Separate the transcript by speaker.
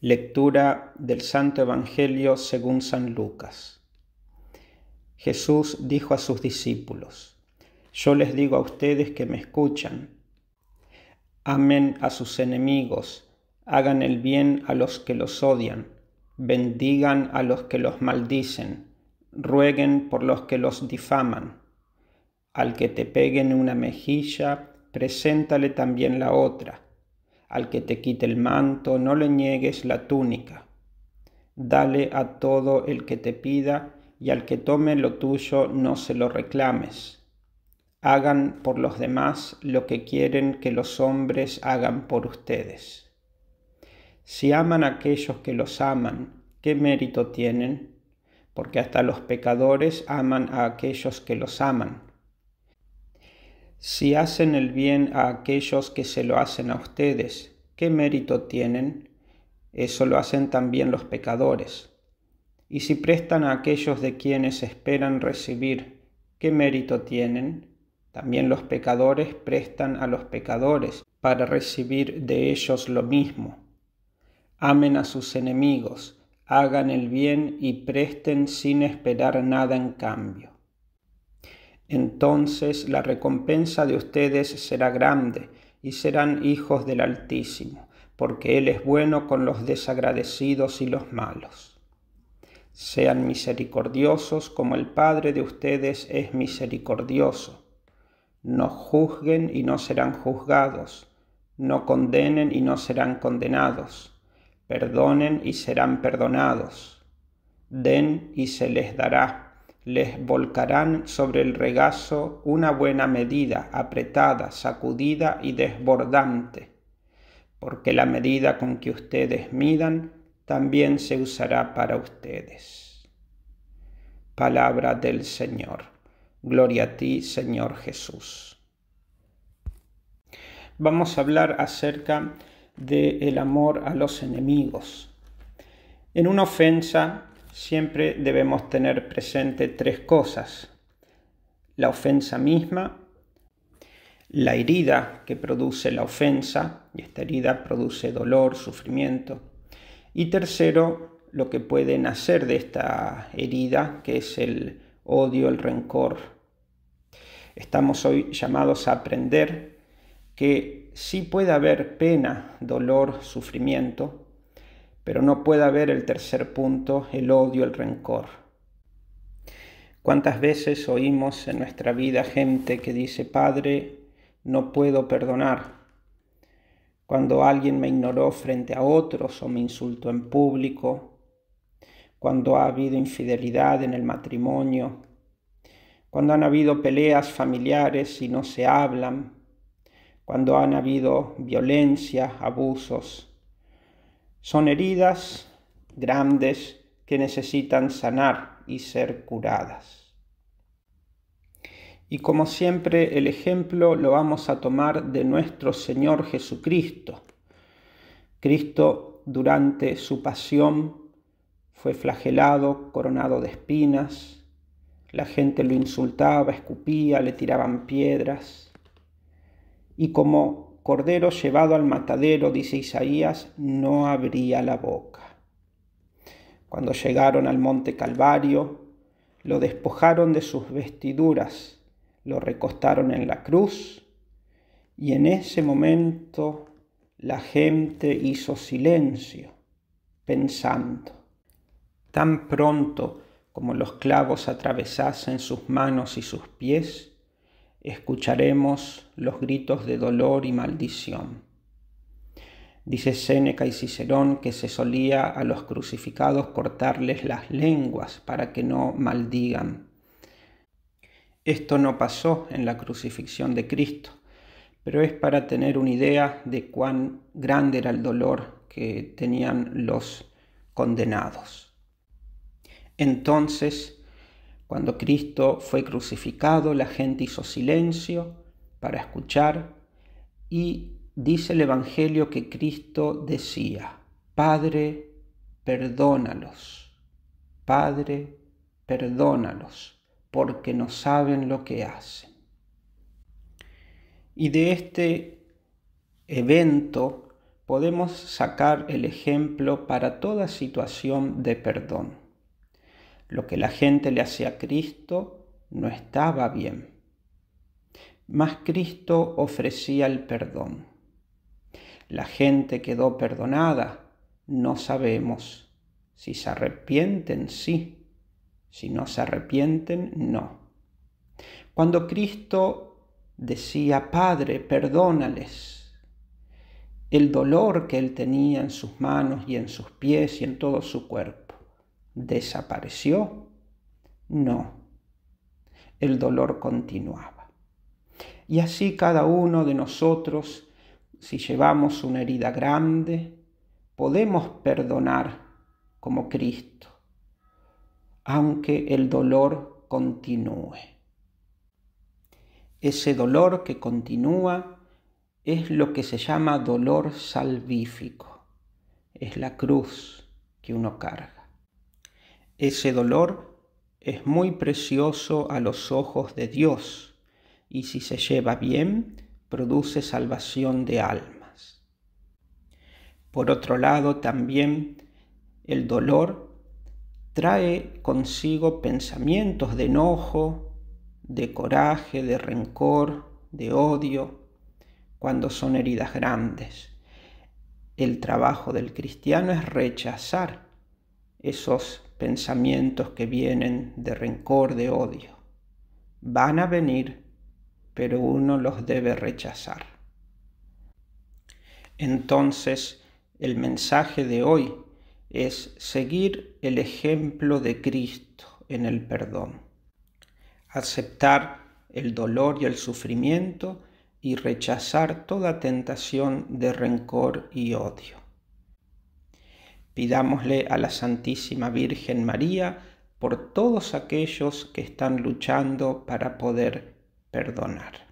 Speaker 1: Lectura del Santo Evangelio según San Lucas. Jesús dijo a sus discípulos, Yo les digo a ustedes que me escuchan, amen a sus enemigos, hagan el bien a los que los odian, bendigan a los que los maldicen, rueguen por los que los difaman. Al que te peguen una mejilla, preséntale también la otra al que te quite el manto, no le niegues la túnica. Dale a todo el que te pida, y al que tome lo tuyo, no se lo reclames. Hagan por los demás lo que quieren que los hombres hagan por ustedes. Si aman a aquellos que los aman, ¿qué mérito tienen? Porque hasta los pecadores aman a aquellos que los aman. Si hacen el bien a aquellos que se lo hacen a ustedes, ¿qué mérito tienen? Eso lo hacen también los pecadores. Y si prestan a aquellos de quienes esperan recibir, ¿qué mérito tienen? También los pecadores prestan a los pecadores para recibir de ellos lo mismo. Amen a sus enemigos, hagan el bien y presten sin esperar nada en cambio. Entonces la recompensa de ustedes será grande y serán hijos del Altísimo, porque Él es bueno con los desagradecidos y los malos. Sean misericordiosos como el Padre de ustedes es misericordioso. No juzguen y no serán juzgados. No condenen y no serán condenados. Perdonen y serán perdonados. Den y se les dará les volcarán sobre el regazo una buena medida, apretada, sacudida y desbordante, porque la medida con que ustedes midan también se usará para ustedes. Palabra del Señor. Gloria a ti, Señor Jesús. Vamos a hablar acerca del el amor a los enemigos. En una ofensa siempre debemos tener presente tres cosas. La ofensa misma, la herida que produce la ofensa, y esta herida produce dolor, sufrimiento. Y tercero, lo que puede nacer de esta herida, que es el odio, el rencor. Estamos hoy llamados a aprender que si puede haber pena, dolor, sufrimiento, pero no puede haber el tercer punto, el odio, el rencor. ¿Cuántas veces oímos en nuestra vida gente que dice, Padre, no puedo perdonar? Cuando alguien me ignoró frente a otros o me insultó en público, cuando ha habido infidelidad en el matrimonio, cuando han habido peleas familiares y no se hablan, cuando han habido violencia, abusos, son heridas grandes que necesitan sanar y ser curadas. Y como siempre, el ejemplo lo vamos a tomar de nuestro Señor Jesucristo. Cristo durante su pasión fue flagelado, coronado de espinas, la gente lo insultaba, escupía, le tiraban piedras. Y como Cordero llevado al matadero, dice Isaías, no abría la boca. Cuando llegaron al monte Calvario, lo despojaron de sus vestiduras, lo recostaron en la cruz, y en ese momento la gente hizo silencio, pensando. Tan pronto como los clavos atravesasen sus manos y sus pies, escucharemos los gritos de dolor y maldición. Dice Séneca y Cicerón que se solía a los crucificados cortarles las lenguas para que no maldigan. Esto no pasó en la crucifixión de Cristo, pero es para tener una idea de cuán grande era el dolor que tenían los condenados. Entonces cuando Cristo fue crucificado, la gente hizo silencio para escuchar y dice el Evangelio que Cristo decía, Padre, perdónalos, Padre, perdónalos, porque no saben lo que hacen. Y de este evento podemos sacar el ejemplo para toda situación de perdón. Lo que la gente le hacía a Cristo no estaba bien. Mas Cristo ofrecía el perdón. La gente quedó perdonada, no sabemos. Si se arrepienten, sí. Si no se arrepienten, no. Cuando Cristo decía, Padre, perdónales, el dolor que él tenía en sus manos y en sus pies y en todo su cuerpo, desapareció. No, el dolor continuaba. Y así cada uno de nosotros, si llevamos una herida grande, podemos perdonar como Cristo, aunque el dolor continúe. Ese dolor que continúa es lo que se llama dolor salvífico, es la cruz que uno carga. Ese dolor es muy precioso a los ojos de Dios y si se lleva bien, produce salvación de almas. Por otro lado, también el dolor trae consigo pensamientos de enojo, de coraje, de rencor, de odio, cuando son heridas grandes. El trabajo del cristiano es rechazar esos pensamientos que vienen de rencor, de odio. Van a venir, pero uno los debe rechazar. Entonces, el mensaje de hoy es seguir el ejemplo de Cristo en el perdón, aceptar el dolor y el sufrimiento y rechazar toda tentación de rencor y odio. Pidámosle a la Santísima Virgen María por todos aquellos que están luchando para poder perdonar.